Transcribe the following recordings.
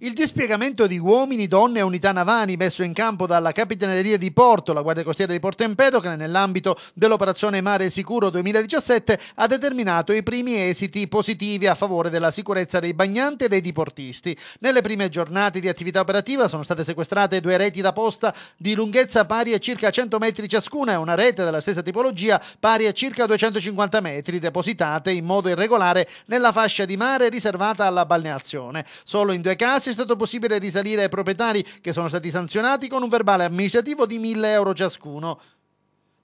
Il dispiegamento di uomini, donne e unità navali messo in campo dalla Capitaneria di Porto, la Guardia Costiera di Porto Empedocle, nell'ambito dell'operazione Mare Sicuro 2017, ha determinato i primi esiti positivi a favore della sicurezza dei bagnanti e dei diportisti. Nelle prime giornate di attività operativa sono state sequestrate due reti da posta di lunghezza pari a circa 100 metri ciascuna e una rete della stessa tipologia pari a circa 250 metri, depositate in modo irregolare nella fascia di mare riservata alla balneazione. Solo in due casi è stato possibile risalire ai proprietari che sono stati sanzionati con un verbale amministrativo di 1000 euro ciascuno.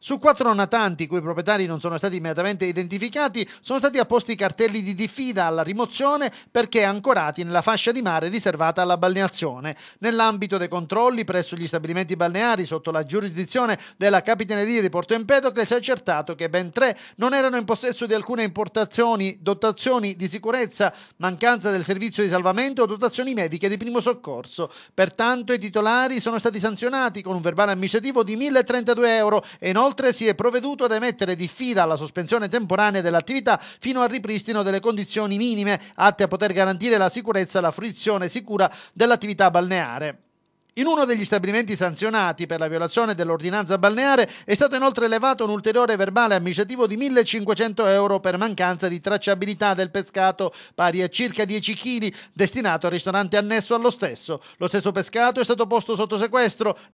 Su quattro natanti, i cui proprietari non sono stati immediatamente identificati, sono stati apposti cartelli di diffida alla rimozione perché ancorati nella fascia di mare riservata alla balneazione. Nell'ambito dei controlli presso gli stabilimenti balneari sotto la giurisdizione della Capitaneria di Porto Empedocle si è accertato che ben tre non erano in possesso di alcune importazioni, dotazioni di sicurezza, mancanza del servizio di salvamento o dotazioni mediche di primo soccorso. Pertanto i titolari sono stati sanzionati con un verbale amministrativo di 1.032 euro e inoltre Inoltre si è provveduto ad emettere diffida alla sospensione temporanea dell'attività fino al ripristino delle condizioni minime atte a poter garantire la sicurezza e la fruizione sicura dell'attività balneare. In uno degli stabilimenti sanzionati per la violazione dell'ordinanza balneare è stato inoltre elevato un ulteriore verbale amministrativo di 1.500 euro per mancanza di tracciabilità del pescato, pari a circa 10 kg, destinato al ristorante annesso allo stesso. Lo stesso pescato è stato posto sotto sequestro